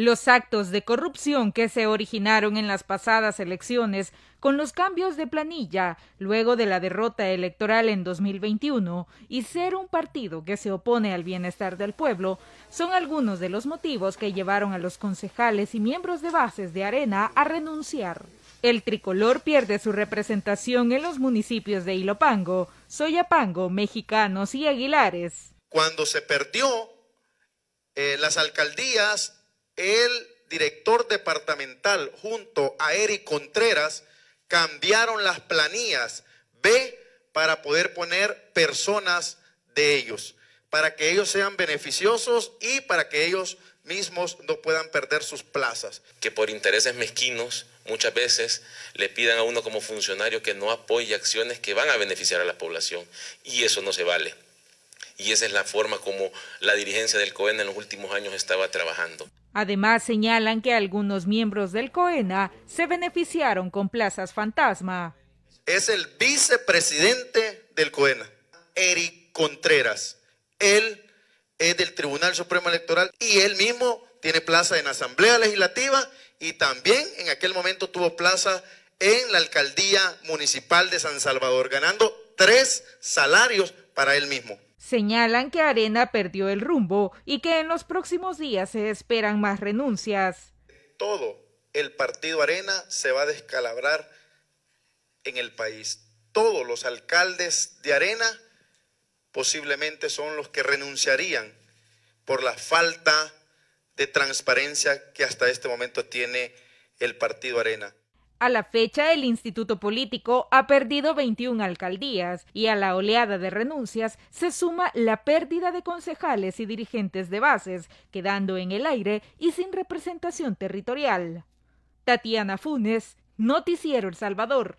Los actos de corrupción que se originaron en las pasadas elecciones con los cambios de planilla luego de la derrota electoral en 2021 y ser un partido que se opone al bienestar del pueblo son algunos de los motivos que llevaron a los concejales y miembros de bases de Arena a renunciar. El tricolor pierde su representación en los municipios de Ilopango, Soyapango, Mexicanos y Aguilares. Cuando se perdió eh, las alcaldías el director departamental junto a Eric Contreras cambiaron las planillas B para poder poner personas de ellos, para que ellos sean beneficiosos y para que ellos mismos no puedan perder sus plazas. Que por intereses mezquinos muchas veces le pidan a uno como funcionario que no apoye acciones que van a beneficiar a la población y eso no se vale y esa es la forma como la dirigencia del COENA en los últimos años estaba trabajando. Además, señalan que algunos miembros del COENA se beneficiaron con plazas fantasma. Es el vicepresidente del COENA, Eric Contreras. Él es del Tribunal Supremo Electoral y él mismo tiene plaza en Asamblea Legislativa y también en aquel momento tuvo plaza en la alcaldía municipal de San Salvador, ganando tres salarios para él mismo. Señalan que Arena perdió el rumbo y que en los próximos días se esperan más renuncias. Todo el partido Arena se va a descalabrar en el país. Todos los alcaldes de Arena posiblemente son los que renunciarían por la falta de transparencia que hasta este momento tiene el partido Arena. A la fecha, el Instituto Político ha perdido 21 alcaldías y a la oleada de renuncias se suma la pérdida de concejales y dirigentes de bases, quedando en el aire y sin representación territorial. Tatiana Funes, Noticiero El Salvador.